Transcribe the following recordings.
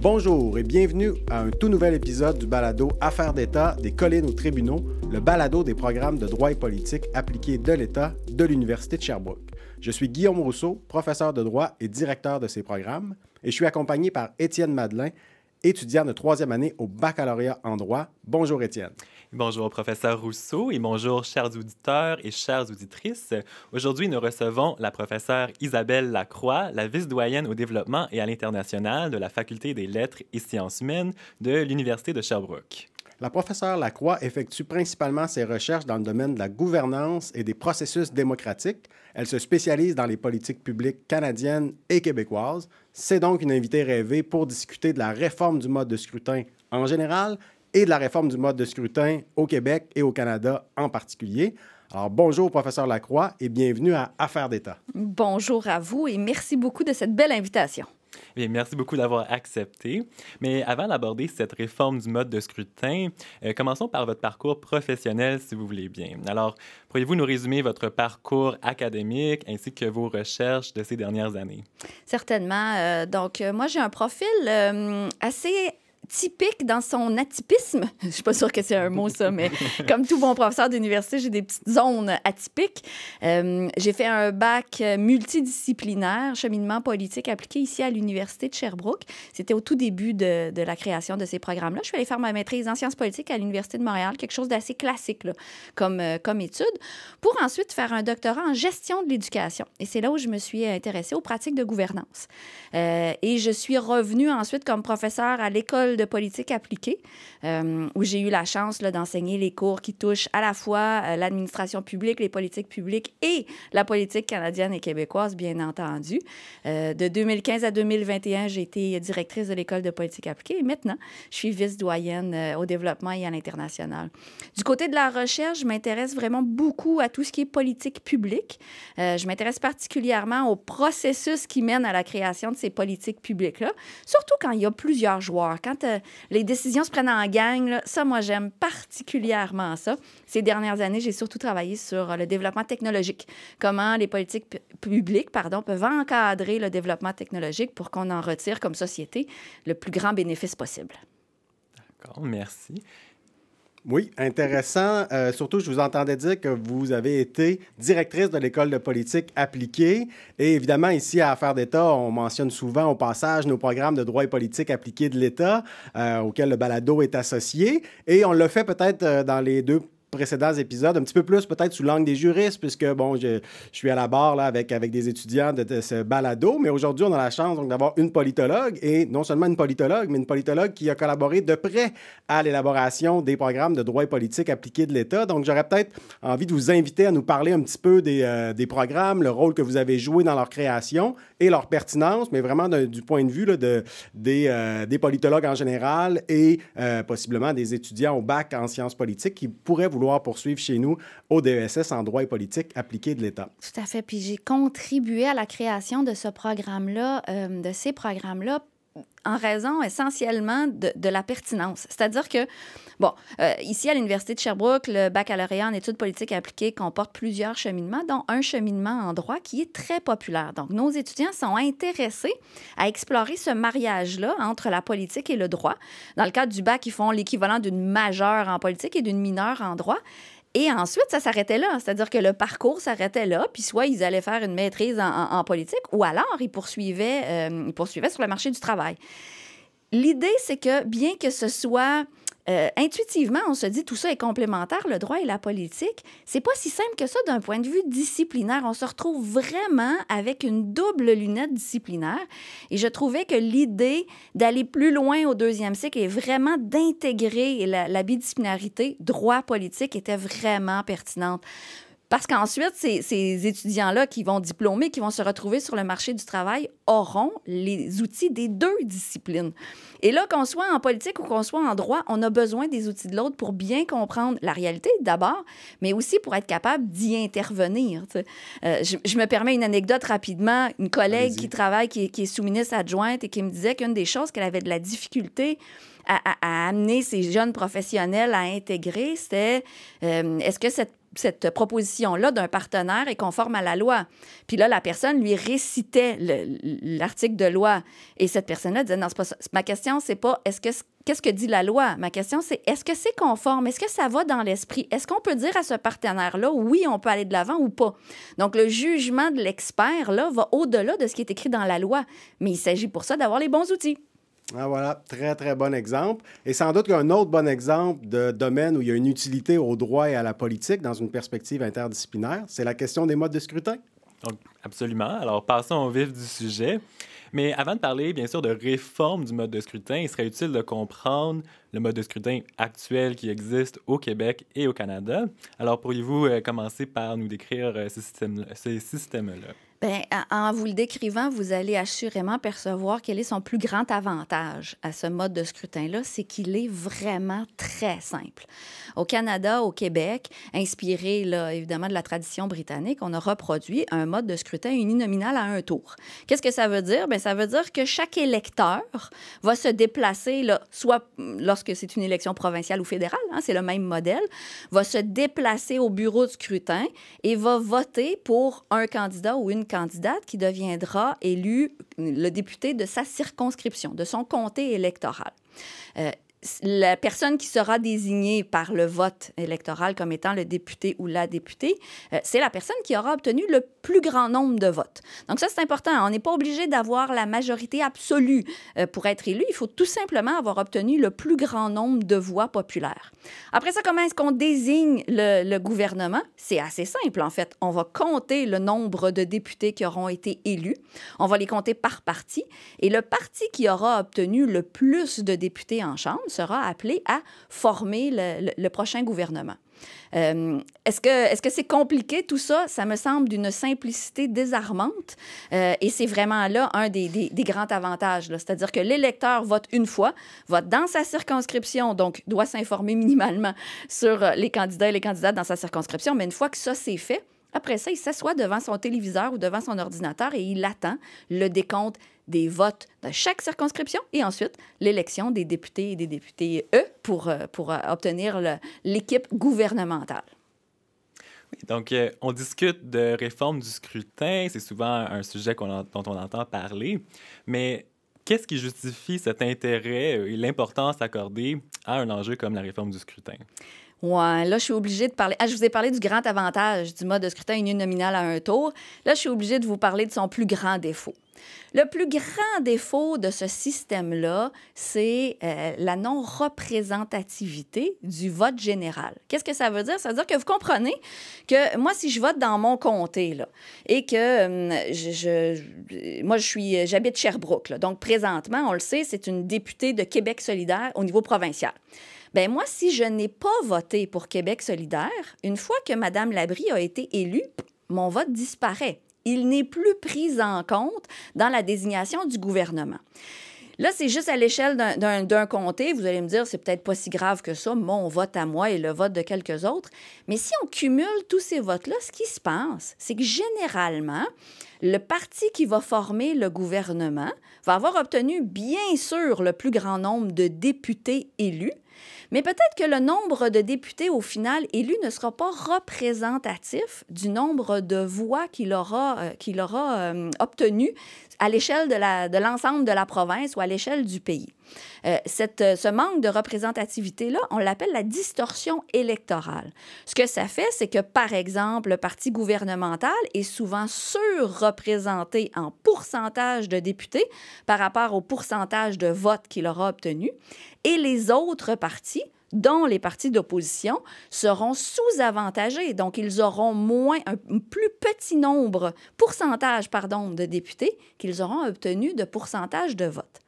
Bonjour et bienvenue à un tout nouvel épisode du balado Affaires d'État des collines aux tribunaux, le balado des programmes de droit et politique appliqués de l'État de l'Université de Sherbrooke. Je suis Guillaume Rousseau, professeur de droit et directeur de ces programmes, et je suis accompagné par Étienne Madelin, étudiant de troisième année au baccalauréat en droit. Bonjour Étienne. Bonjour, professeur Rousseau, et bonjour, chers auditeurs et chères auditrices. Aujourd'hui, nous recevons la professeure Isabelle Lacroix, la vice-doyenne au développement et à l'international de la Faculté des lettres et sciences humaines de l'Université de Sherbrooke. La professeure Lacroix effectue principalement ses recherches dans le domaine de la gouvernance et des processus démocratiques. Elle se spécialise dans les politiques publiques canadiennes et québécoises. C'est donc une invitée rêvée pour discuter de la réforme du mode de scrutin en général et de la réforme du mode de scrutin au Québec et au Canada en particulier. Alors bonjour professeur Lacroix et bienvenue à Affaires d'État. Bonjour à vous et merci beaucoup de cette belle invitation. Eh bien, merci beaucoup d'avoir accepté. Mais avant d'aborder cette réforme du mode de scrutin, euh, commençons par votre parcours professionnel, si vous voulez bien. Alors, pourriez-vous nous résumer votre parcours académique ainsi que vos recherches de ces dernières années? Certainement. Euh, donc, euh, moi, j'ai un profil assez dans son atypisme. Je suis pas sûre que c'est un mot, ça, mais comme tout bon professeur d'université, j'ai des petites zones atypiques. Euh, j'ai fait un bac multidisciplinaire, cheminement politique appliqué ici à l'Université de Sherbrooke. C'était au tout début de, la création de ces programmes-là. Je suis allée faire ma maîtrise en sciences politiques à l'Université de Montréal, quelque chose d'assez classique comme, euh, comme étude, pour ensuite faire un doctorat en gestion de l'éducation. Et c'est là où je me suis intéressée aux pratiques de gouvernance. Euh, et je suis revenue ensuite comme professeur à l'école de politique appliquée, euh, où j'ai eu la chance d'enseigner les cours qui touchent à la fois euh, l'administration publique, les politiques publiques et la politique canadienne et québécoise, bien entendu. Euh, de 2015 à 2021, j'ai été directrice de l'école de politique appliquée et maintenant, je suis vice-doyenne au développement et à l'international. Du côté de la recherche, je m'intéresse vraiment beaucoup à tout ce qui est politique publique. je m'intéresse particulièrement au processus qui mène à la création de ces politiques publiques-là, surtout quand il y a plusieurs joueurs, quand euh, les décisions se prennent en gang. Ça, moi, j'aime particulièrement ça. Ces dernières années, j'ai surtout travaillé sur euh, le développement technologique. Comment les politiques publiques pardon, peuvent encadrer le développement technologique pour qu'on en retire comme société le plus grand bénéfice possible. D'accord, merci. Oui, intéressant. Euh, surtout, je vous entendais dire que vous avez été directrice de l'école de politique appliquée. Et évidemment, ici, à Affaires d'État, on mentionne souvent au passage nos programmes de droit et politique appliqués de l'État, euh, auxquels le balado est associé. Et on le fait peut-être euh, dans les deux précédents épisodes, un petit peu plus peut-être sous l'angle des juristes, puisque bon, je, je, suis à la barre là, avec, avec des étudiants de, ce balado, mais aujourd'hui, on a la chance d'avoir une politologue, et non seulement une politologue, mais une politologue qui a collaboré de près à l'élaboration des programmes de droit et politique appliqués de l'État. Donc, j'aurais peut-être envie de vous inviter à nous parler un petit peu des, euh, des, programmes, le rôle que vous avez joué dans leur création et leur pertinence, mais vraiment du point de vue là, de, des, euh, des politologues en général et euh, possiblement des étudiants au bac en sciences politiques qui pourraient vous vouloir poursuivre chez nous au DESS en droit et politique appliquée de l'État. Tout à fait. Puis j'ai contribué à la création de ce programme-là, euh, de ces programmes-là en raison essentiellement de, la pertinence. C'est-à-dire que, bon, euh, ici à l'Université de Sherbrooke, le baccalauréat en études politiques appliquées comporte plusieurs cheminements, dont un cheminement en droit qui est très populaire. Donc, nos étudiants sont intéressés à explorer ce mariage-là entre la politique et le droit. Dans le cadre du bac, ils font l'équivalent d'une majeure en politique et d'une mineure en droit. Et ensuite, ça s'arrêtait là. C'est-à-dire que le parcours s'arrêtait là, puis soit ils allaient faire une maîtrise en, politique, ou alors euh, ils poursuivaient sur le marché du travail. L'idée, c'est que bien que ce soit euh, intuitivement, on se dit tout ça est complémentaire, le droit et la politique. C'est pas si simple que ça d'un point de vue disciplinaire. On se retrouve vraiment avec une double lunette disciplinaire. Et je trouvais que l'idée d'aller plus loin au deuxième cycle et vraiment d'intégrer la, la bidisciplinarité droit-politique était vraiment pertinente. Parce qu'ensuite, ces, ces étudiants-là qui vont diplômer, qui vont se retrouver sur le marché du travail, auront les outils des deux disciplines. Et là, qu'on soit en politique ou qu'on soit en droit, on a besoin des outils de l'autre pour bien comprendre la réalité d'abord, mais aussi pour être capable d'y intervenir. Euh, je, me permets une anecdote rapidement. Une collègue qui travaille, qui, est sous-ministre adjointe et qui me disait qu'une des choses qu'elle avait de la difficulté à, amener ces jeunes professionnels à intégrer, c'était euh, est-ce que cette cette proposition-là d'un partenaire est conforme à la loi. Puis là, la personne lui récitait l'article de loi. Et cette personne-là disait, non, pas ma question, c'est pas est-ce que qu'est-ce que dit la loi? Ma question, c'est est-ce que c'est conforme? Est-ce que ça va dans l'esprit? Est-ce qu'on peut dire à ce partenaire-là, oui, on peut aller de l'avant ou pas? Donc, le jugement de l'expert, là, va au-delà de ce qui est écrit dans la loi. Mais il s'agit pour ça d'avoir les bons outils. Ah, voilà, très, très bon exemple. Et sans doute qu'un autre bon exemple de domaine où il y a une utilité au droit et à la politique dans une perspective interdisciplinaire, c'est la question des modes de scrutin. Donc, absolument. Alors, passons au vif du sujet. Mais avant de parler, bien sûr, de réforme du mode de scrutin, il serait utile de comprendre le mode de scrutin actuel qui existe au Québec et au Canada. Alors, pourriez-vous euh, commencer par nous décrire euh, ces systèmes-là? Ben Bien, en vous le décrivant, vous allez assurément percevoir quel est son plus grand avantage à ce mode de scrutin-là, c'est qu'il est vraiment très simple. Au Canada, au Québec, inspiré là, évidemment de la tradition britannique, on a reproduit un mode de scrutin uninominal à un tour. Qu'est-ce que ça veut dire? Bien, ça veut dire que chaque électeur va se déplacer là, soit que c'est une élection provinciale ou fédérale, hein, c'est le même modèle, va se déplacer au bureau de scrutin et va voter pour un candidat ou une candidate qui deviendra élu le député de sa circonscription, de son comté électoral. Euh, la personne qui sera désignée par le vote électoral comme étant le député ou la députée, euh, c'est la personne qui aura obtenu le plus grand nombre de votes. Donc ça, c'est important. Hein. On n'est pas obligé d'avoir la majorité absolue euh, pour être élu. Il faut tout simplement avoir obtenu le plus grand nombre de voix populaires. Après ça, comment est-ce qu'on désigne le gouvernement? C'est assez simple, en fait. On va compter le nombre de députés qui auront été élus. On va les compter par parti. Et le parti qui aura obtenu le plus de députés en Chambre, sera appelé à former le, prochain gouvernement. Euh, est-ce que c'est -ce c'est compliqué tout ça? Ça me semble d'une simplicité désarmante euh, et c'est vraiment là un des, des grands avantages. C'est-à-dire que l'électeur vote une fois, vote dans sa circonscription, donc doit s'informer minimalement sur euh, les candidats et les candidates dans sa circonscription, mais une fois que ça c'est fait, après ça, il s'assoit devant son téléviseur ou devant son ordinateur et il attend le décompte des votes de chaque circonscription et ensuite l'élection des députés et des députés E pour, euh, pour euh, obtenir l'équipe gouvernementale. Donc, euh, on discute de réforme du scrutin. C'est souvent un sujet dont on entend parler. Mais qu'est-ce qui justifie cet intérêt et l'importance accordée à un enjeu comme la réforme du scrutin? Ouais, là, je suis obligée de parler. Ah, je vous ai parlé du grand avantage du mode de scrutin uninominal à un tour. Là, je suis obligée de vous parler de son plus grand défaut. Le plus grand défaut de ce système-là, c'est euh, la non-représentativité du vote général. Qu'est-ce que ça veut dire? Ça veut dire que vous comprenez que moi, si je vote dans mon comté, là, et que hum, moi, je suis, j'habite Sherbrooke, donc présentement, on le sait, c'est une députée de Québec solidaire au niveau provincial. Ben moi, si je n'ai pas voté pour Québec solidaire, une fois que Mme Labrie a été élue, mon vote disparaît il n'est plus pris en compte dans la désignation du gouvernement. Là, c'est juste à l'échelle d'un comté. Vous allez me dire, c'est peut-être pas si grave que ça, mon vote à moi et le vote de quelques autres. Mais si on cumule tous ces votes-là, ce qui se passe, c'est que généralement, le parti qui va former le gouvernement va avoir obtenu, bien sûr, le plus grand nombre de députés élus, mais peut-être que le nombre de députés au final élus ne sera pas représentatif du nombre de voix qu'il aura, euh, qu'il aura euh, obtenu à l'échelle de l'ensemble de, la province ou à l'échelle du pays. Euh, euh, ce manque de représentativité-là, on l'appelle la distorsion électorale. Ce que ça fait, c'est que, par exemple, le parti gouvernemental est souvent surreprésenté en pourcentage de députés par rapport au pourcentage de votes qu'il aura obtenu, et les autres partis dont les partis d'opposition, seront sous-avantagés. Donc, ils auront moins, un plus petit nombre, pourcentage, pardon, de députés qu'ils auront obtenu de pourcentage de vote.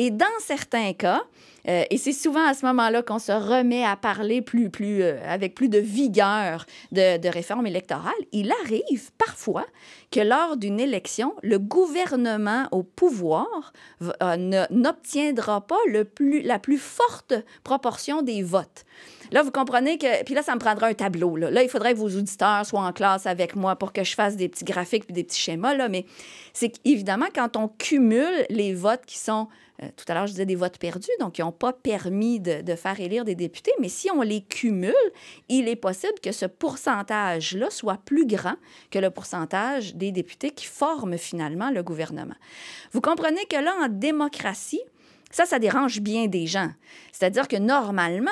Et dans certains cas, euh, et c'est souvent à ce moment-là qu'on se remet à parler plus, euh, avec plus de vigueur de, réforme électorale, il arrive parfois que lors d'une élection, le gouvernement au pouvoir euh, n'obtiendra pas la plus forte proportion des votes. Là, vous comprenez que. Puis là, ça me prendra un tableau. Là. il faudrait que vos auditeurs soient en classe avec moi pour que je fasse des petits graphiques puis des petits schémas. Là. Mais c'est qu'évidemment, quand on cumule les votes qui sont. Euh, tout à l'heure, je disais des votes perdus, donc qui n'ont pas permis de, de, faire élire des députés. Mais si on les cumule, il est possible que ce pourcentage-là soit plus grand que le pourcentage des députés qui forment finalement le gouvernement. Vous comprenez que là, en démocratie, ça, ça dérange bien des gens. C'est-à-dire que normalement,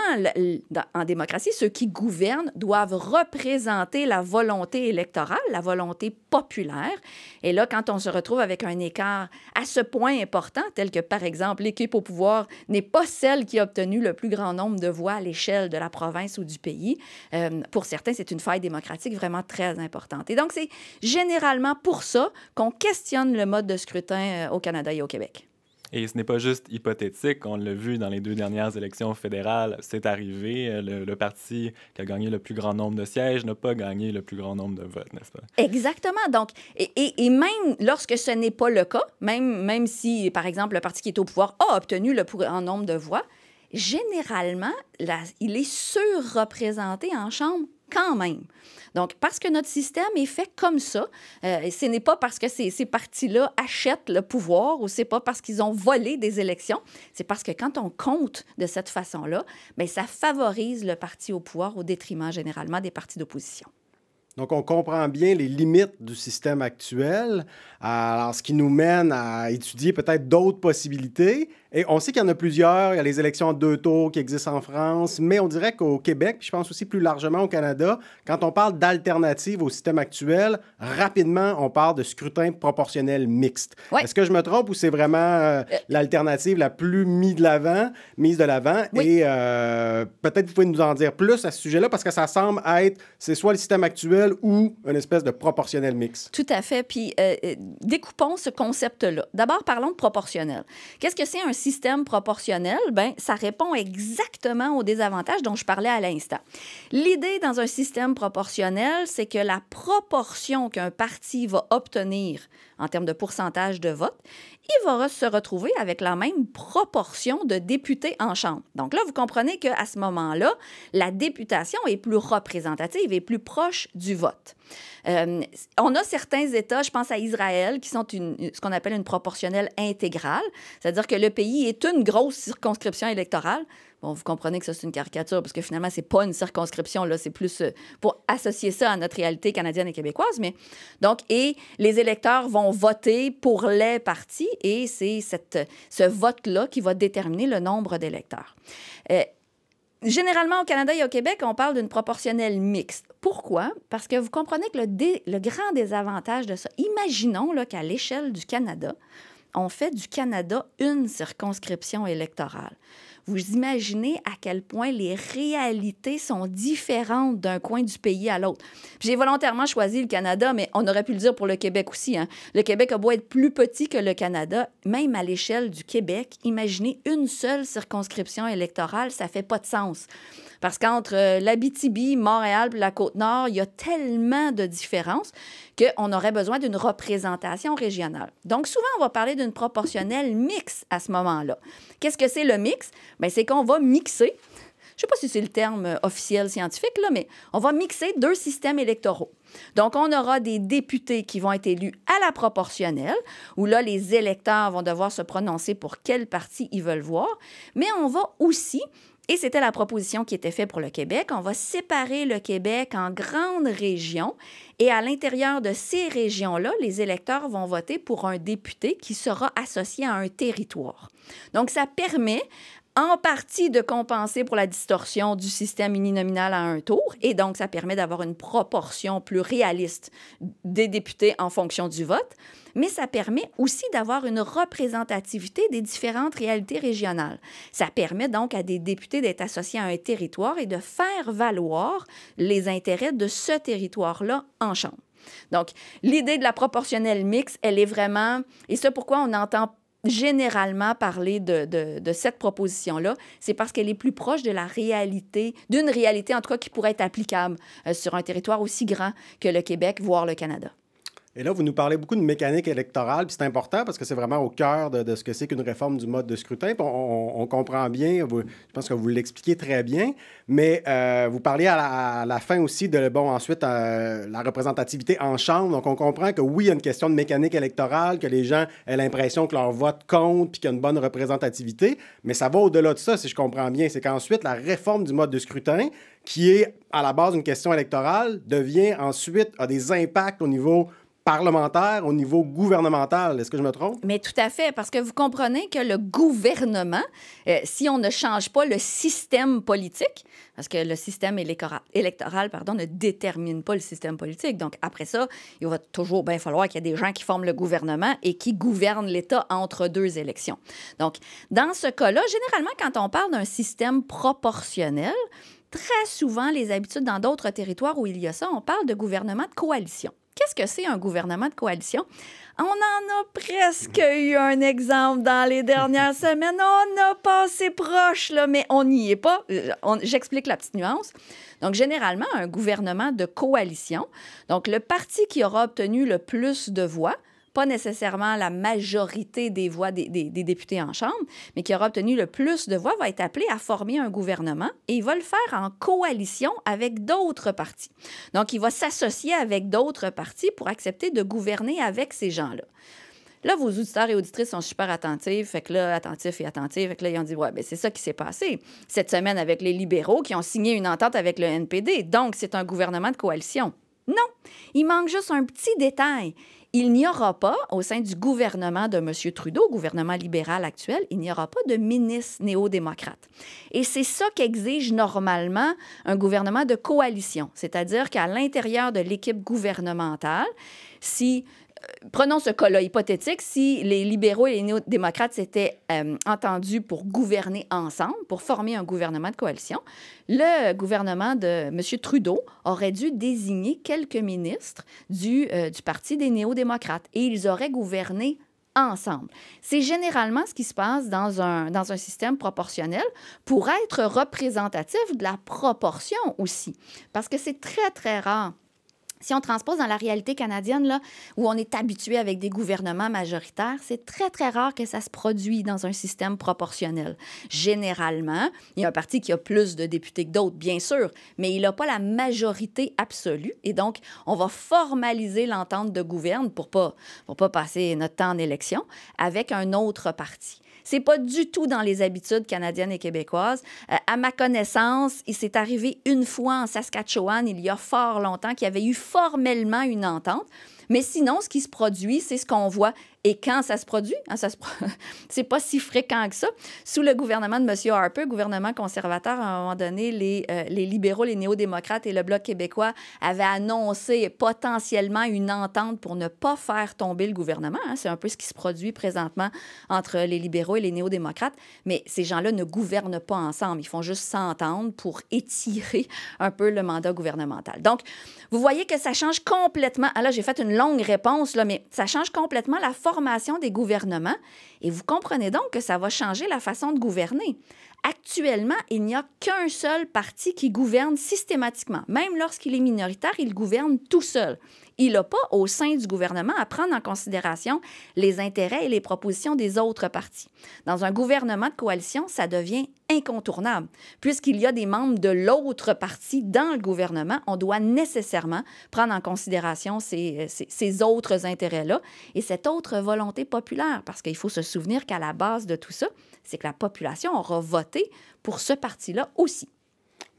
en démocratie, ceux qui gouvernent doivent représenter la volonté électorale, la volonté populaire. Et là, quand on se retrouve avec un écart à ce point important, tel que par exemple l'équipe au pouvoir n'est pas celle qui a obtenu le plus grand nombre de voix à l'échelle de la province ou du pays, euh, pour certains, c'est une faille démocratique vraiment très importante. Et donc, c'est généralement pour ça qu'on questionne le mode de scrutin euh, au Canada et au Québec. Et ce n'est pas juste hypothétique, on l'a vu dans les deux dernières élections fédérales, c'est arrivé, le, parti qui a gagné le plus grand nombre de sièges n'a pas gagné le plus grand nombre de votes, n'est-ce pas? Exactement. Donc, et, même lorsque ce n'est pas le cas, même, même si, par exemple, le parti qui est au pouvoir a obtenu le plus grand nombre de voix, généralement, il est surreprésenté en Chambre quand même. Donc, parce que notre système est fait comme ça, euh, ce n'est pas parce que ces, partis-là achètent le pouvoir ou c'est pas parce qu'ils ont volé des élections, c'est parce que quand on compte de cette façon-là, bien, ça favorise le parti au pouvoir au détriment généralement des partis d'opposition. Donc, on comprend bien les limites du système actuel, alors euh, ce qui nous mène à étudier peut-être d'autres possibilités, et on sait qu'il y en a plusieurs. Il y a les élections de deux tours qui existent en France, mais on dirait qu'au Québec, puis je pense aussi plus largement au Canada, quand on parle d'alternative au système actuel, rapidement, on parle de scrutin proportionnel mixte. Est-ce que je me trompe ou c'est vraiment euh, euh. l'alternative la plus mise de l'avant, mise de l'avant? Et euh, peut-être vous pouvez nous en dire plus à ce sujet-là, parce que ça semble être, c'est soit le système actuel ou une espèce de proportionnel mixte. Tout à fait. Puis découpons ce concept-là. D'abord, parlons de proportionnel. Qu'est-ce que c'est un système proportionnel, ben, ça répond exactement aux désavantages dont je parlais à l'instant. L'idée dans un système proportionnel, c'est que la proportion qu'un parti va obtenir en termes de pourcentage de vote, il va se retrouver avec la même proportion de députés en Chambre. Donc là, vous comprenez qu'à ce moment-là, la députation est plus représentative et plus proche du vote. Euh, on a certains États, je pense à Israël, qui sont une, ce qu'on appelle une proportionnelle intégrale, c'est-à-dire que le pays est une grosse circonscription électorale. Bon, vous comprenez que ça, c'est une caricature, parce que finalement, c'est pas une circonscription, là, c'est plus euh, pour associer ça à notre réalité canadienne et québécoise. Mais donc, et les électeurs vont voter pour les partis, et c'est ce vote-là qui va déterminer le nombre d'électeurs. Euh, généralement, au Canada et au Québec, on parle d'une proportionnelle mixte. Pourquoi? Parce que vous comprenez que le, le grand désavantage de ça, imaginons qu'à l'échelle du Canada, ont fait du Canada une circonscription électorale. Vous imaginez à quel point les réalités sont différentes d'un coin du pays à l'autre. J'ai volontairement choisi le Canada, mais on aurait pu le dire pour le Québec aussi. Hein. Le Québec a beau être plus petit que le Canada, même à l'échelle du Québec, imaginez une seule circonscription électorale, ça fait pas de sens. Parce qu'entre euh, l'Abitibi, Montréal la Côte-Nord, il y a tellement de différences qu'on aurait besoin d'une représentation régionale. Donc, souvent, on va parler d'une proportionnelle mixte à ce moment-là. Qu'est-ce que c'est le mix? ben, c'est qu'on va mixer, je ne sais pas si c'est le terme euh, officiel scientifique, là, mais on va mixer deux systèmes électoraux. Donc, on aura des députés qui vont être élus à la proportionnelle, où là, les électeurs vont devoir se prononcer pour quel parti ils veulent voir, mais on va aussi et c'était la proposition qui était faite pour le Québec. On va séparer le Québec en grandes régions et à l'intérieur de ces régions-là, les électeurs vont voter pour un député qui sera associé à un territoire. Donc, ça permet en partie de compenser pour la distorsion du système uninominal à un tour, et donc ça permet d'avoir une proportion plus réaliste des députés en fonction du vote, mais ça permet aussi d'avoir une représentativité des différentes réalités régionales. Ça permet donc à des députés d'être associés à un territoire et de faire valoir les intérêts de ce territoire-là en Chambre. Donc, l'idée de la proportionnelle mixte, elle est vraiment, et c'est pourquoi on entend généralement parler de, cette proposition-là, c'est parce qu'elle est plus proche de la réalité, d'une réalité en tout cas qui pourrait être applicable euh, sur un territoire aussi grand que le Québec, voire le Canada. Et là, vous nous parlez beaucoup de mécanique électorale, puis c'est important parce que c'est vraiment au cœur de, ce que c'est qu'une réforme du mode de scrutin. On, comprend bien, je pense que vous l'expliquez très bien, mais euh, vous parlez à la, fin aussi de, bon, ensuite, euh, la représentativité en chambre. Donc, on comprend que oui, il y a une question de mécanique électorale, que les gens aient l'impression que leur vote compte, puis qu'il y a une bonne représentativité, mais ça va au-delà de ça, si je comprends bien. C'est qu'ensuite, la réforme du mode de scrutin, qui est à la base une question électorale, devient ensuite, a des impacts au niveau parlementaire, au niveau gouvernemental. Est-ce que je me trompe? Mais tout à fait, parce que vous comprenez que le gouvernement, euh, si on ne change pas le système politique, parce que le système électoral pardon, ne détermine pas le système politique, donc après ça, il va toujours bien falloir qu'il y ait des gens qui forment le gouvernement et qui gouvernent l'État entre deux élections. Donc, dans ce cas-là, généralement, quand on parle d'un système proportionnel, très souvent, les habitudes dans d'autres territoires où il y a ça, on parle de gouvernement de coalition. Qu'est-ce que c'est un gouvernement de coalition? On en a presque eu un exemple dans les dernières semaines. On pas assez proche, là, mais on n'y est pas. Euh, j'explique la petite nuance. Donc, généralement, un gouvernement de coalition, donc le parti qui aura obtenu le plus de voix, pas nécessairement la majorité des voix des, des, députés en Chambre, mais qui aura obtenu le plus de voix, va être appelé à former un gouvernement et il va le faire en coalition avec d'autres partis. Donc, il va s'associer avec d'autres partis pour accepter de gouverner avec ces gens-là. Là, vos auditeurs et auditrices sont super attentifs. Fait que là, attentifs et attentifs. Fait que là, ils ont dit, ouais, mais ben, c'est ça qui s'est passé cette semaine avec les libéraux qui ont signé une entente avec le NPD. Donc, c'est un gouvernement de coalition. Non, il manque juste un petit détail il n'y aura pas, au sein du gouvernement de M. Trudeau, gouvernement libéral actuel, il n'y aura pas de ministre néo-démocrate. Et c'est ça qu'exige normalement un gouvernement de coalition, c'est-à-dire qu'à l'intérieur de l'équipe gouvernementale, si prenons ce cas-là hypothétique, si les libéraux et les néo-démocrates s'étaient euh, entendus pour gouverner ensemble, pour former un gouvernement de coalition, le gouvernement de M. Trudeau aurait dû désigner quelques ministres du, euh, Parti des néo-démocrates et ils auraient gouverné ensemble. C'est généralement ce qui se passe dans dans un système proportionnel pour être représentatif de la proportion aussi, parce que c'est très, très rare si on transpose dans la réalité canadienne, là, où on est habitué avec des gouvernements majoritaires, c'est très, très rare que ça se produise dans un système proportionnel. Généralement, il y a un parti qui a plus de députés que d'autres, bien sûr, mais il n'a pas la majorité absolue. Et donc, on va formaliser l'entente de gouverne pour pas, pour pas passer notre temps en élection avec un autre parti. C'est pas du tout dans les habitudes canadiennes et québécoises. Euh, à ma connaissance, il s'est arrivé une fois en Saskatchewan, il y a fort longtemps, qu'il y avait eu formellement une entente. Mais sinon, ce qui se produit, c'est ce qu'on voit. Et quand ça se produit, hein, ça se... c'est pas si fréquent que ça. Sous le gouvernement de M. Harper, gouvernement conservateur, à un moment donné, euh, les, libéraux, les néo-démocrates et le Bloc québécois avaient annoncé potentiellement une entente pour ne pas faire tomber le gouvernement. Hein. C'est un peu ce qui se produit présentement entre les libéraux et les néo-démocrates. Mais ces gens-là ne gouvernent pas ensemble. Ils font juste s'entendre pour étirer un peu le mandat gouvernemental. Donc, vous voyez que ça change complètement. Ah, là, j'ai fait une longue réponse, là, mais ça change complètement la formation des gouvernements et vous comprenez donc que ça va changer la façon de gouverner. Actuellement, il n'y a qu'un seul parti qui gouverne systématiquement. Même lorsqu'il est minoritaire, il gouverne tout seul il n'a pas, au sein du gouvernement, à prendre en considération les intérêts et les propositions des autres partis. Dans un gouvernement de coalition, ça devient incontournable. Puisqu'il y a des membres de l'autre parti dans le gouvernement, on doit nécessairement prendre en considération ces, autres intérêts-là et cette autre volonté populaire, parce qu'il faut se souvenir qu'à la base de tout ça, c'est que la population aura voté pour ce parti-là aussi.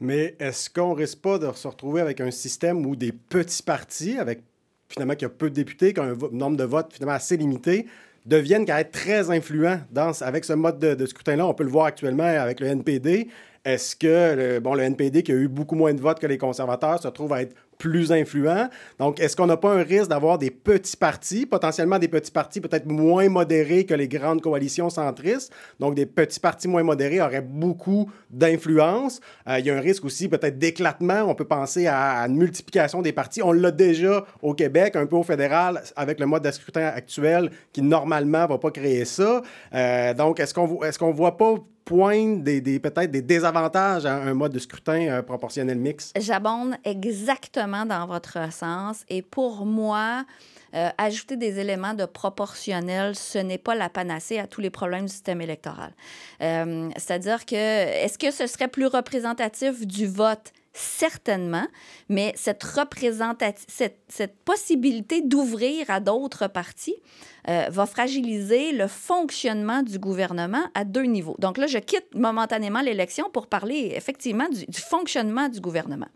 Mais est-ce qu'on risque pas de se retrouver avec un système où des petits partis, avec finalement qu'il y a peu de députés, qui ont un nombre de votes finalement assez limité, deviennent quand même très influents dans, avec ce mode de scrutin-là. On peut le voir actuellement avec le NPD, est-ce que le, bon, le NPD, qui a eu beaucoup moins de votes que les conservateurs, se trouve à être plus influent? Donc, est-ce qu'on n'a pas un risque d'avoir des petits partis, potentiellement des petits partis peut-être moins modérés que les grandes coalitions centristes? Donc, des petits partis moins modérés auraient beaucoup d'influence. Euh, il y a un risque aussi peut-être d'éclatement. On peut penser à, une multiplication des partis. On l'a déjà au Québec, un peu au fédéral, avec le mode de actuel qui normalement ne va pas créer ça. Euh, donc, est-ce qu'on est qu'on voit pas pointe des, peut-être des désavantages à un mode de scrutin euh, proportionnel mix? J'abonde exactement dans votre sens. Et pour moi, euh, ajouter des éléments de proportionnel, ce n'est pas la panacée à tous les problèmes du système électoral. Euh, c'est-à-dire que, est-ce que ce serait plus représentatif du vote? certainement, mais cette, cette possibilité d'ouvrir à d'autres partis euh, va fragiliser le fonctionnement du gouvernement à deux niveaux. Donc là, je quitte momentanément l'élection pour parler effectivement du, fonctionnement du gouvernement.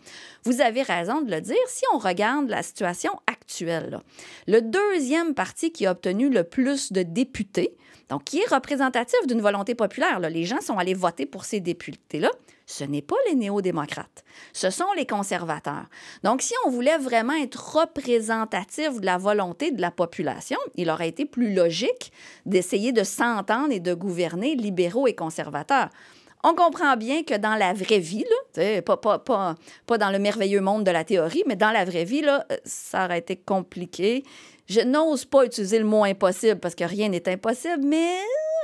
Vous avez raison de le dire. Si on regarde la situation actuelle, le deuxième parti qui a obtenu le plus de députés, donc qui est représentatif d'une volonté populaire, les gens sont allés voter pour ces députés-là, ce n'est pas les néo-démocrates, ce sont les conservateurs. Donc si on voulait vraiment être représentatif de la volonté de la population, il aurait été plus logique d'essayer de s'entendre et de gouverner libéraux et conservateurs. On comprend bien que dans la vraie vie, là, pas, pas, pas, dans le merveilleux monde de la théorie, mais dans la vraie vie, euh, ça aurait été compliqué. Je n'ose pas utiliser le mot impossible parce que rien n'est impossible, mais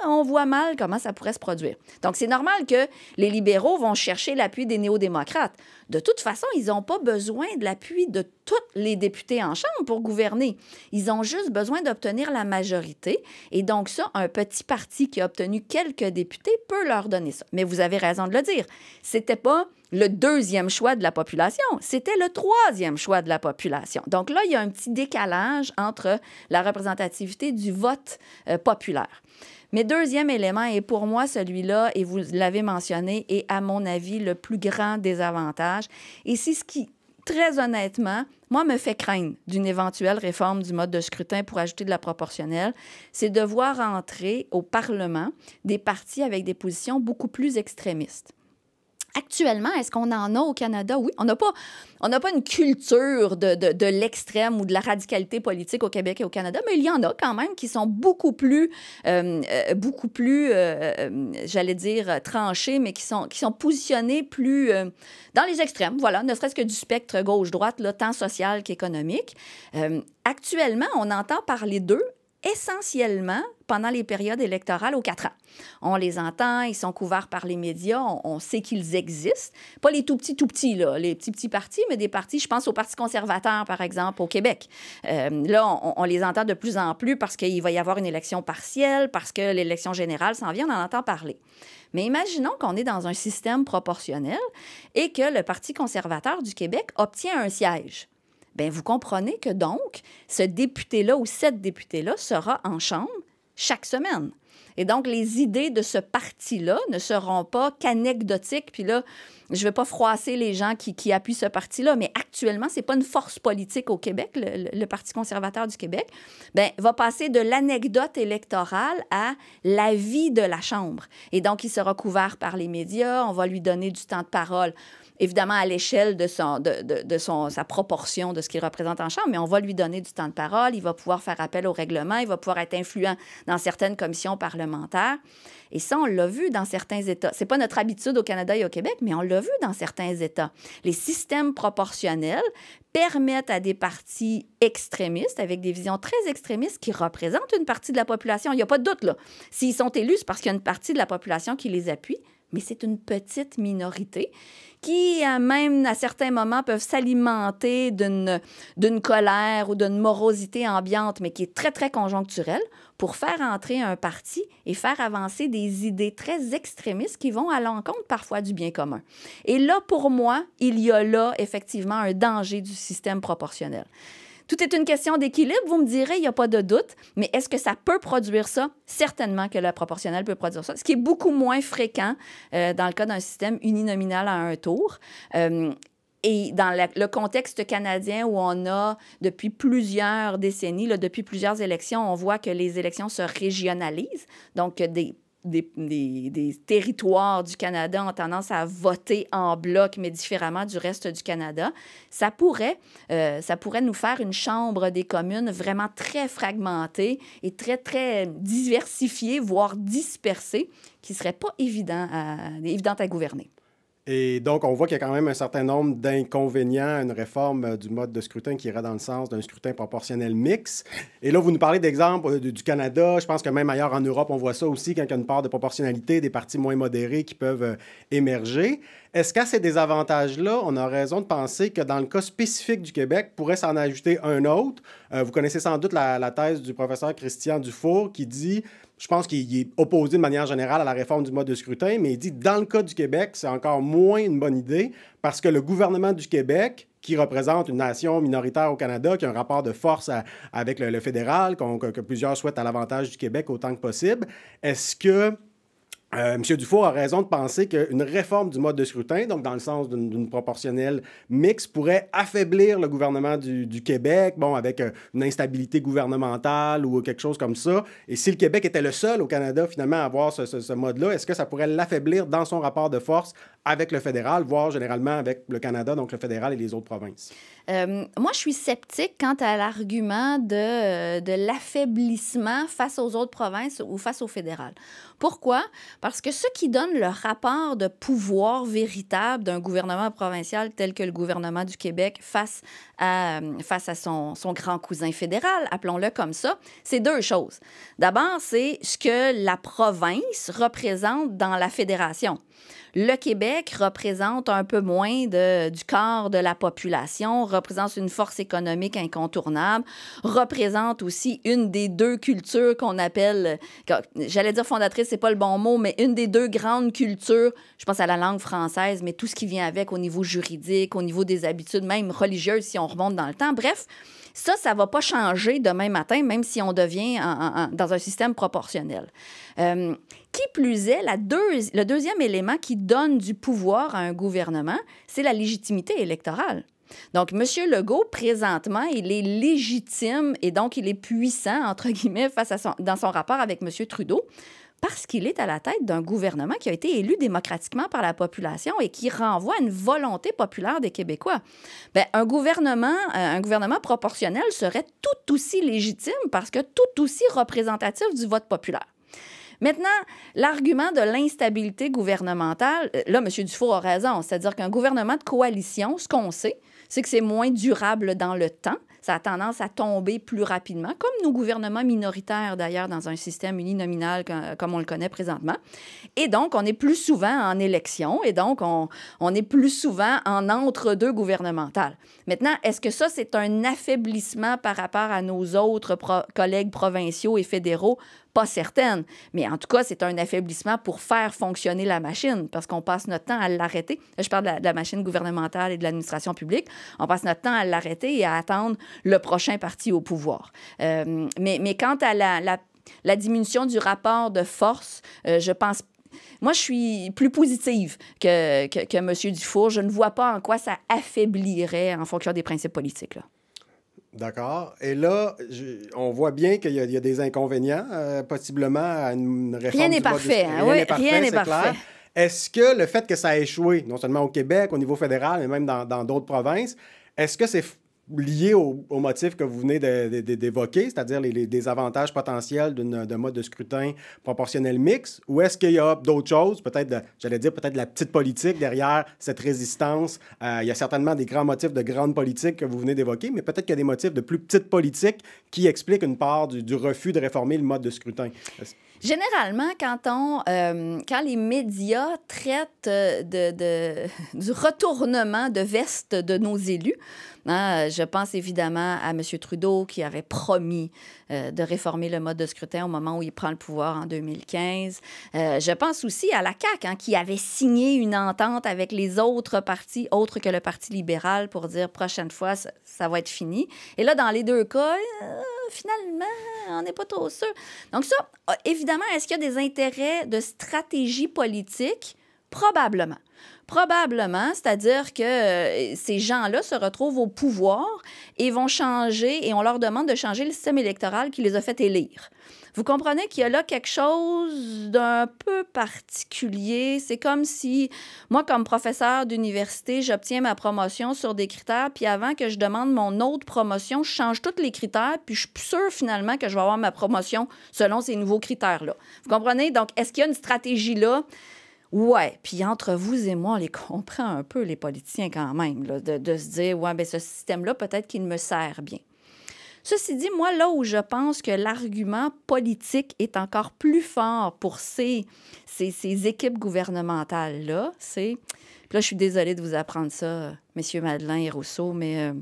on voit mal comment ça pourrait se produire. Donc, c'est normal que les libéraux vont chercher l'appui des néo-démocrates. De toute façon, ils n'ont pas besoin de l'appui de tous les députés en Chambre pour gouverner. Ils ont juste besoin d'obtenir la majorité. Et donc, ça, un petit parti qui a obtenu quelques députés peut leur donner ça. Mais vous avez raison de le dire. C'était pas le deuxième choix de la population. C'était le troisième choix de la population. Donc là, il y a un petit décalage entre la représentativité du vote euh, populaire. Mais deuxième élément, et pour moi, celui-là, et vous l'avez mentionné, est à mon avis le plus grand désavantage. Et c'est ce qui, très honnêtement, moi, me fait craindre d'une éventuelle réforme du mode de scrutin pour ajouter de la proportionnelle, c'est de voir entrer au Parlement des partis avec des positions beaucoup plus extrémistes. Actuellement, est-ce qu'on en a au Canada? Oui, on n'a pas, pas une culture de, l'extrême ou de la radicalité politique au Québec et au Canada, mais il y en a quand même qui sont beaucoup plus, euh, euh, beaucoup plus euh, j'allais dire, tranchés, mais qui sont, qui sont positionnés plus dans les extrêmes, voilà, ne serait-ce que du spectre gauche-droite, tant social qu'économique. actuellement, on entend parler d'eux essentiellement pendant les périodes électorales aux quatre ans. On les entend, ils sont couverts par les médias, on, sait qu'ils existent. Pas les tout petits, tout petits, là, les petits, petits partis, mais des partis, je pense au Parti conservateur, par exemple, au Québec. Euh, là, on, on, les entend de plus en plus parce qu'il va y avoir une élection partielle, parce que l'élection générale s'en vient, on en entend parler. Mais imaginons qu'on est dans un système proportionnel et que le Parti conservateur du Québec obtient un siège. Ben, vous comprenez que donc, ce député-là ou cette députée-là sera en chambre chaque semaine. Et donc, les idées de ce parti-là ne seront pas qu'anecdotiques. Puis là, je ne vais pas froisser les gens qui, appuient ce parti-là, mais actuellement, ce n'est pas une force politique au Québec, le, Parti conservateur du Québec. Bien, va passer de l'anecdote électorale à la vie de la Chambre. Et donc, il sera couvert par les médias, on va lui donner du temps de parole évidemment à l'échelle de, son, de, sa proportion de ce qu'il représente en Chambre, mais on va lui donner du temps de parole, il va pouvoir faire appel au règlement, il va pouvoir être influent dans certaines commissions parlementaires. Et ça, on l'a vu dans certains États. Ce n'est pas notre habitude au Canada et au Québec, mais on l'a vu dans certains États. Les systèmes proportionnels permettent à des partis extrémistes, avec des visions très extrémistes, qui représentent une partie de la population. Il n'y a pas de doute, là. S'ils sont élus, c'est parce qu'il y a une partie de la population qui les appuie mais c'est une petite minorité qui, même à certains moments, peuvent s'alimenter d'une colère ou d'une morosité ambiante, mais qui est très, très conjoncturelle, pour faire entrer un parti et faire avancer des idées très extrémistes qui vont à l'encontre parfois du bien commun. Et là, pour moi, il y a là effectivement un danger du système proportionnel. Tout est une question d'équilibre, vous me direz, il n'y a pas de doute, mais est-ce que ça peut produire ça? Certainement que la proportionnel peut produire ça, ce qui est beaucoup moins fréquent euh, dans le cas d'un système uninominal à un tour. Euh, et dans le contexte canadien où on a depuis plusieurs décennies, là, depuis plusieurs élections, on voit que les élections se régionalisent. Donc, des des, territoires du Canada ont tendance à voter en bloc, mais différemment du reste du Canada, ça pourrait, euh, ça pourrait nous faire une chambre des communes vraiment très fragmentée et très, très diversifiée, voire dispersée, qui ne serait pas évident évidente à gouverner. Et donc, on voit qu'il y a quand même un certain nombre d'inconvénients à une réforme euh, du mode de scrutin qui irait dans le sens d'un scrutin proportionnel mix. Et là, vous nous parlez d'exemple euh, du Canada. Je pense que même ailleurs en Europe, on voit ça aussi quand il y a une part de proportionnalité des partis moins modérés qui peuvent euh, émerger. Est-ce qu'à ces désavantages-là, on a raison de penser que dans le cas spécifique du Québec, pourrait s'en ajouter un autre? Euh, vous connaissez sans doute la, thèse du professeur Christian Dufour qui dit, je pense qu'il est opposé de manière générale à la réforme du mode de scrutin, mais il dit, dans le cas du Québec, c'est encore moins une bonne idée parce que le gouvernement du Québec, qui représente une nation minoritaire au Canada, qui a un rapport de force avec le, fédéral, que, plusieurs souhaitent à l'avantage du Québec autant que possible, est-ce que Monsieur M. Dufour a raison de penser qu'une réforme du mode de scrutin, donc dans le sens d'une proportionnelle mixte, pourrait affaiblir le gouvernement du, Québec, bon, avec euh, une instabilité gouvernementale ou quelque chose comme ça. Et si le Québec était le seul au Canada, finalement, à avoir ce, mode-là, est-ce que ça pourrait l'affaiblir dans son rapport de force avec le fédéral, voire généralement avec le Canada, donc le fédéral et les autres provinces? Euh, moi, je suis sceptique quant à l'argument euh, de l'affaiblissement face aux autres provinces ou face au fédéral. Pourquoi? Parce que ce qui donne le rapport de pouvoir véritable d'un gouvernement provincial tel que le gouvernement du Québec face à, euh, face à son, son grand cousin fédéral, appelons-le comme ça, c'est deux choses. D'abord, c'est ce que la province représente dans la fédération. Le Québec représente un peu moins de, du corps de la population, représente une force économique incontournable, représente aussi une des deux cultures qu'on appelle, j'allais dire fondatrice, c'est pas le bon mot, mais une des deux grandes cultures, je pense à la langue française, mais tout ce qui vient avec au niveau juridique, au niveau des habitudes, même religieuses si on remonte dans le temps. Bref, ça, ça ne va pas changer demain matin, même si on devient dans un système proportionnel. Euh, qui plus est, la le deuxième élément qui donne du pouvoir à un gouvernement, c'est la légitimité électorale. Donc, M. Legault, présentement, il est légitime et donc il est puissant, entre guillemets, face à son, dans son rapport avec M. Trudeau, parce qu'il est à la tête d'un gouvernement qui a été élu démocratiquement par la population et qui renvoie une volonté populaire des Québécois. Ben un, gouvernement, euh, un gouvernement proportionnel serait tout aussi légitime parce que tout aussi représentatif du vote populaire. Maintenant, l'argument de l'instabilité gouvernementale, euh, là, M. Dufour a raison, c'est-à-dire qu'un gouvernement de coalition, ce qu'on sait, c'est que c'est moins durable dans le temps a tendance à tomber plus rapidement, comme nos gouvernements minoritaires d'ailleurs dans un système uninominal comme on le connaît présentement. Et donc, on est plus souvent en élection et donc on, on est plus souvent en entre-deux gouvernemental. Maintenant, est-ce que ça, c'est un affaiblissement par rapport à nos autres collègues provinciaux et fédéraux? Pas certaine, mais en tout cas, c'est un affaiblissement pour faire fonctionner la machine parce qu'on passe notre temps à l'arrêter. Je parle de la machine gouvernementale et de l'administration publique. On passe notre temps à l'arrêter et à attendre le prochain parti au pouvoir. Euh, mais, mais quant à la, la, diminution du rapport de force, euh, je pense moi, je suis plus positive que, que, M. Dufour. Je ne vois pas en quoi ça affaiblirait en fonction des principes politiques. D'accord. Et là, on voit bien qu'il y, a des inconvénients, euh, possiblement, à une réforme. Rien hein. n'est parfait, rien n'est parfait. Est parfait. Est-ce que le fait que ça a échoué, non seulement au Québec, au niveau fédéral, mais même dans d'autres provinces, est-ce que c'est lié au, motifs que vous venez d'évoquer, c'est-à-dire les, avantages désavantages potentiels d'un mode de scrutin proportionnel mix, ou est-ce qu'il y a d'autres choses, peut-être, j'allais dire, peut-être la petite politique derrière cette résistance? Euh, il y a certainement des grands motifs de grande politique que vous venez d'évoquer, mais peut-être qu'il y a des motifs de plus petite politique qui expliquent une part du, du refus de réformer le mode de scrutin. Généralement, quand, on, euh, quand les médias traitent euh, de, du retournement de veste de nos élus, hein, je pense évidemment à M. Trudeau qui avait promis euh, de réformer le mode de scrutin au moment où il prend le pouvoir en 2015. je pense aussi à la CAQ hein, qui avait signé une entente avec les autres partis, autres que le Parti libéral, pour dire prochaine fois, ça va être fini. Et là, dans les deux cas finalement, on n'est pas trop sûr. Donc ça, euh, évidemment, est-ce qu'il y a des intérêts de stratégie politique? Probablement. Probablement, c'est-à-dire que euh, ces gens-là se retrouvent au pouvoir et vont changer, et on leur demande de changer le système électoral qui les a fait élire. Vous comprenez qu'il y a là quelque chose d'un peu particulier. C'est comme si, moi, comme professeur d'université, j'obtiens ma promotion sur des critères, puis avant que je demande mon autre promotion, je change tous les critères, puis je suis finalement que je vais avoir ma promotion selon ces nouveaux critères-là. Vous comprenez? Donc, est-ce qu'il y a une stratégie là? Ouais, puis entre vous et moi, on les comprend un peu, les politiciens quand même, de, de, se dire, ouais, bien ce système-là, peut-être qu'il me sert bien. Ceci dit, moi, là où je pense que l'argument politique est encore plus fort pour ces, ces, équipes gouvernementales-là, c'est... Là, je suis désolée de vous apprendre ça, messieurs Madeleine et Rousseau, mais... Euh,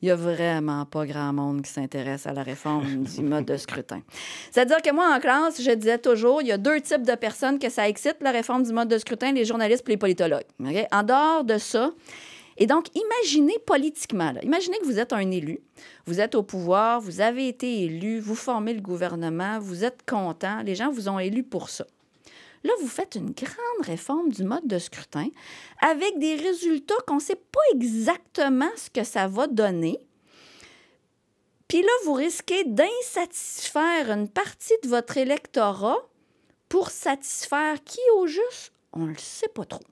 il n'y a vraiment pas grand monde qui s'intéresse à la réforme du mode de scrutin. C'est-à-dire que moi, en classe, je disais toujours, il y a deux types de personnes que ça excite, la réforme du mode de scrutin, les journalistes et les politologues. En dehors de ça, et donc, imaginez politiquement, imaginez que vous êtes un élu, vous êtes au pouvoir, vous avez été élu, vous formez le gouvernement, vous êtes content, les gens vous ont élu pour ça. Là, vous faites une grande réforme du mode de scrutin avec des résultats qu'on ne sait pas exactement ce que ça va donner. Puis là, vous risquez d'insatisfaire une partie de votre électorat pour satisfaire qui au juste, on ne le sait pas trop.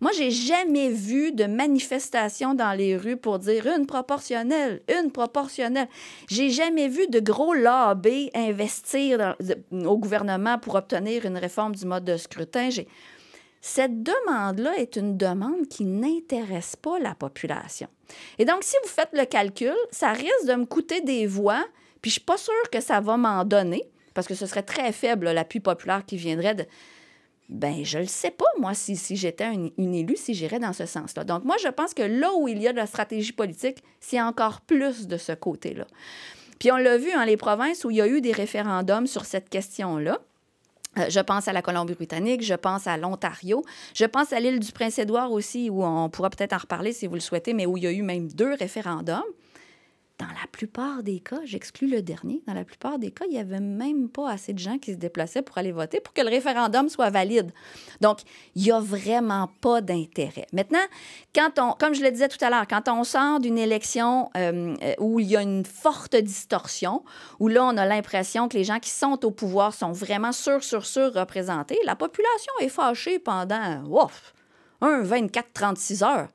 Moi, j'ai jamais vu de manifestation dans les rues pour dire une proportionnelle, une proportionnelle. J'ai jamais vu de gros lobbies investir au gouvernement pour obtenir une réforme du mode de scrutin. Cette demande-là est une demande qui n'intéresse pas la population. Et donc, si vous faites le calcul, ça risque de me coûter des voix, puis je ne suis pas sûre que ça va m'en donner, parce que ce serait très faible l'appui populaire qui viendrait de, ben, je ne le sais pas, moi, si, si j'étais une, élue, si j'irais dans ce sens-là. Donc, moi, je pense que là où il y a de la stratégie politique, c'est encore plus de ce côté-là. Puis on l'a vu dans les provinces où il y a eu des référendums sur cette question-là. Euh, je pense à la Colombie-Britannique, je pense à l'Ontario, je pense à l'île du Prince-Édouard aussi, où on pourra peut-être en reparler si vous le souhaitez, mais où il y a eu même deux référendums. Dans la plupart des cas, j'exclus le dernier, dans la plupart des cas, il n'y avait même pas assez de gens qui se déplaçaient pour aller voter pour que le référendum soit valide. Donc, il n'y a vraiment pas d'intérêt. Maintenant, quand on, comme je le disais tout à l'heure, quand on sort d'une élection euh, où il y a une forte distorsion, où là, on a l'impression que les gens qui sont au pouvoir sont vraiment sur, sur, sur représentés, la population est fâchée pendant, ouf, 1, 24, 36 heures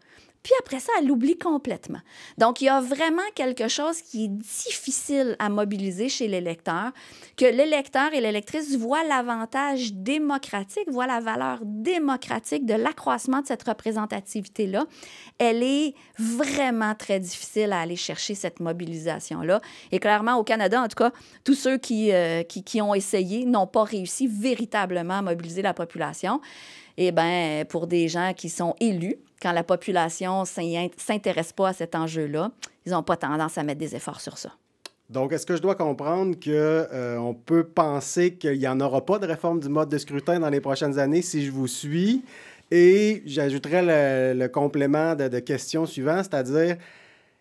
puis après ça, elle l'oublie complètement. Donc, il y a vraiment quelque chose qui est difficile à mobiliser chez l'électeur, que l'électeur et l'électrice voient l'avantage démocratique, voient la valeur démocratique de l'accroissement de cette représentativité-là. Elle est vraiment très difficile à aller chercher, cette mobilisation-là. Et clairement, au Canada, en tout cas, tous ceux qui, euh, qui, qui ont essayé n'ont pas réussi véritablement à mobiliser la population. Eh bien, pour des gens qui sont élus, quand la population s'intéresse pas à cet enjeu-là, ils n'ont pas tendance à mettre des efforts sur ça. Donc, est-ce que je dois comprendre qu'on euh, on peut penser qu'il n'y en aura pas de réforme du mode de scrutin dans les prochaines années si je vous suis? Et j'ajouterai le, complément de, de question suivant, c'est-à-dire,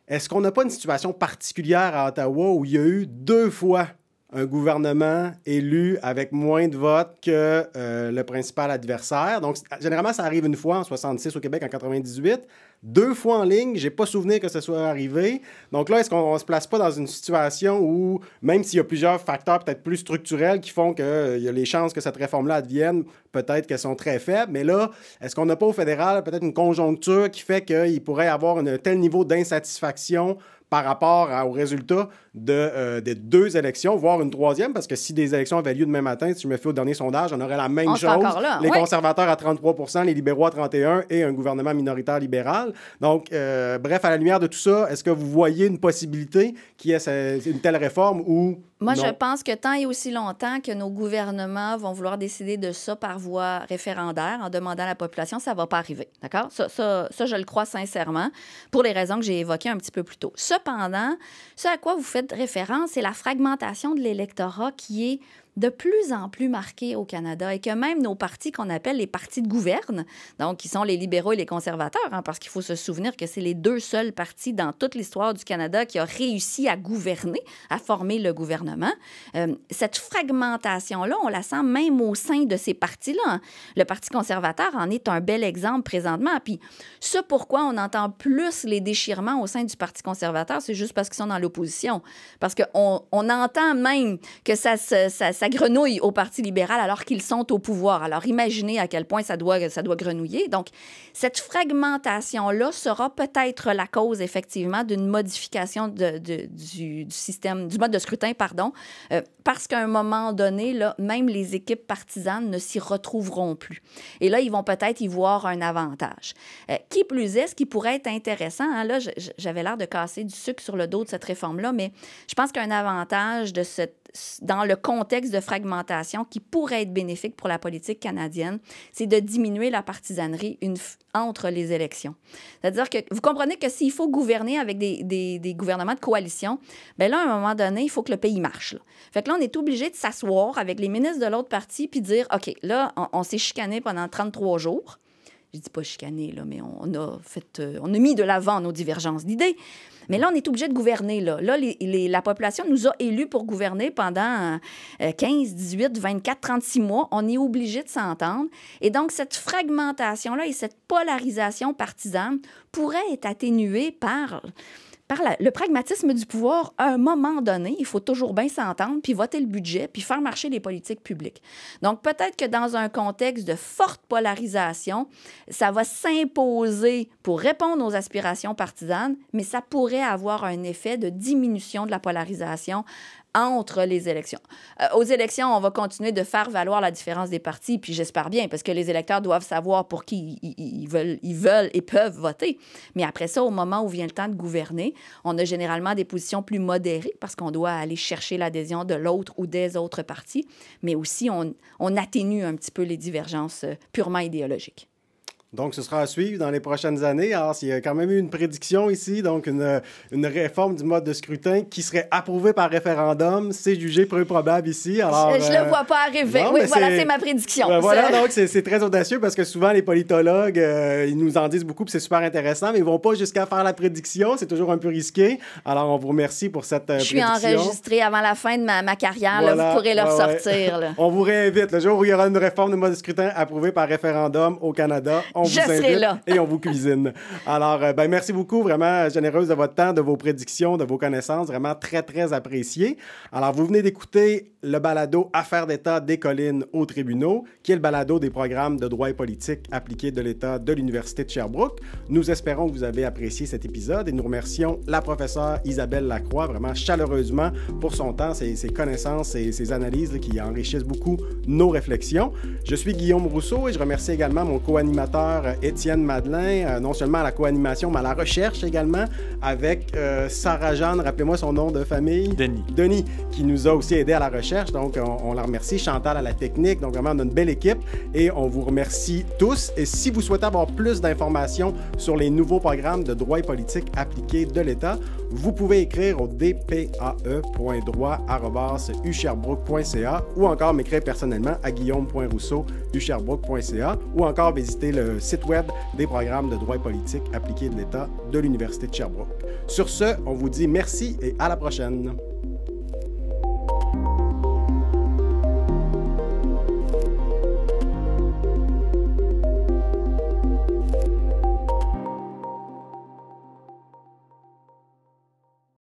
est-ce qu'on n'a pas une situation particulière à Ottawa où il y a eu deux fois un gouvernement élu avec moins de votes que euh, le principal adversaire. Donc, généralement, ça arrive une fois en 66 au Québec, en 98. Deux fois en ligne, j'ai pas souvenir que ce soit arrivé. Donc là, est-ce qu'on se place pas dans une situation où, même s'il y a plusieurs facteurs peut-être plus structurels qui font que euh, y a les chances que cette réforme-là advienne, peut-être qu'elles sont très faibles, mais là, est-ce qu'on n'a pas au fédéral peut-être une conjoncture qui fait qu'il pourrait y avoir un tel niveau d'insatisfaction par rapport au résultat de, euh, des deux élections, voire une troisième, parce que si des élections avaient lieu demain matin, si je me fais au dernier sondage, on aurait la même chose. les conservateurs à 33 les libéraux à 31 et un gouvernement minoritaire libéral. Donc, euh, bref, à la lumière de tout ça, est-ce que vous voyez une possibilité qu'il y ait une telle réforme ou... Moi, je pense que tant et aussi longtemps que nos gouvernements vont vouloir décider de ça par voie référendaire, en demandant à la population, ça ne va pas arriver. D'accord? Ça, ça, je le crois sincèrement, pour les raisons que j'ai évoquées un petit peu plus tôt. Cependant, ce à quoi vous faites référence, c'est la fragmentation de l'électorat qui est de plus en plus marquée au Canada et que même nos partis qu'on appelle les partis de gouverne, donc qui sont les libéraux et les conservateurs, hein, parce qu'il faut se souvenir que c'est les deux seuls partis dans toute l'histoire du Canada qui ont réussi à gouverner, à former le gouvernement. Euh, cette fragmentation-là, on la sent même au sein de ces partis-là. Hein. Le Parti conservateur en est un bel exemple présentement. Puis ce pourquoi on entend plus les déchirements au sein du Parti conservateur, c'est juste parce qu'ils sont dans l'opposition. Parce qu'on on entend même que ça se... Ça, ça ça grenouille au Parti libéral alors qu'ils sont au pouvoir. Alors imaginez à quel point ça doit, ça doit grenouiller. Donc, cette fragmentation-là sera peut-être la cause, effectivement, d'une modification de, du, système, du mode de scrutin, pardon, euh, parce qu'à un moment donné, là, même les équipes partisanes ne s'y retrouveront plus. Et là, ils vont peut-être y voir un avantage. Euh, qui plus est, ce qui pourrait être intéressant, hein, là, j'avais l'air de casser du sucre sur le dos de cette réforme-là, mais je pense qu'un avantage de cette dans le contexte de fragmentation qui pourrait être bénéfique pour la politique canadienne, c'est de diminuer la partisanerie entre les élections. C'est-à-dire que vous comprenez que s'il faut gouverner avec des, gouvernements de coalition, bien là, à un moment donné, il faut que le pays marche. Fait que là, on est obligé de s'asseoir avec les ministres de l'autre parti puis dire, OK, là, on s'est chicané pendant 33 jours je dis pas chicaner, là, mais on a, fait, euh, on a mis de l'avant nos divergences d'idées. Mais là, on est obligé de gouverner. Là, là la population nous a élus pour gouverner pendant 15, 18, 24, 36 mois. On est obligé de s'entendre. Et donc, cette fragmentation-là et cette polarisation partisane pourrait être atténuée par par le pragmatisme du pouvoir, à un moment donné, il faut toujours bien s'entendre, puis voter le budget, puis faire marcher les politiques publiques. Donc peut-être que dans un contexte de forte polarisation, ça va s'imposer pour répondre aux aspirations partisanes, mais ça pourrait avoir un effet de diminution de la polarisation entre les élections. Euh, aux élections, on va continuer de faire valoir la différence des partis, puis j'espère bien, parce que les électeurs doivent savoir pour qui ils, veulent, ils veulent et peuvent voter. Mais après ça, au moment où vient le temps de gouverner, on a généralement des positions plus modérées parce qu'on doit aller chercher l'adhésion de l'autre ou des autres partis, mais aussi on atténue un petit peu les divergences euh, purement idéologiques. Donc, ce sera à suivre dans les prochaines années. Alors, s'il y a quand même eu une prédiction ici, donc une, réforme du mode de scrutin qui serait approuvée par référendum. C'est jugé peu probable ici. je ne le euh, vois pas arriver. oui, voilà, c'est ma prédiction. Ben, voilà, donc c'est très audacieux parce que souvent, les politologues, euh, ils nous en disent beaucoup, c'est super intéressant, mais ils vont pas jusqu'à faire la prédiction. C'est toujours un peu risqué. Alors, on vous remercie pour cette prédiction. Euh, je suis enregistrée avant la fin de ma, carrière. vous pourrez le ressortir. on vous réinvite. Le jour où il y aura une réforme du mode de scrutin approuvée par référendum au Canada, je serai là. et on vous cuisine. Alors, euh, ben, merci beaucoup, vraiment euh, généreuse de votre temps, de vos prédictions, de vos connaissances, vraiment très, très apprécié. Alors, vous venez d'écouter le balado Affaires d'État des collines aux tribunaux, qui est le balado des programmes de droit et politique appliqués de l'État de l'Université de Sherbrooke. Nous espérons que vous avez apprécié cet épisode et nous remercions la professeure Isabelle Lacroix vraiment chaleureusement pour son temps, ses, ses connaissances et ses analyses qui enrichissent beaucoup nos réflexions. Je suis Guillaume Rousseau et je remercie également mon co-animateur Étienne Madelin, euh, non seulement à la co-animation, mais à la recherche également, avec euh, Sarah-Jeanne, rappelez-moi son nom de famille. Denis. Denis, qui nous a aussi aidé à la recherche. Donc, on, on la remercie. Chantal à la technique. Donc, vraiment, on a une belle équipe et on vous remercie tous. Et si vous souhaitez avoir plus d'informations sur les nouveaux programmes de droit et politique appliqués de l'État, vous pouvez écrire au dpae.droit.ucherbrook.ca ou encore m'écrire personnellement à guillaume.rousseau.ucherbrook.ca ou encore visiter le site web des programmes de droit politique appliqués de l'État de l'Université de Sherbrooke. Sur ce, on vous dit merci et à la prochaine.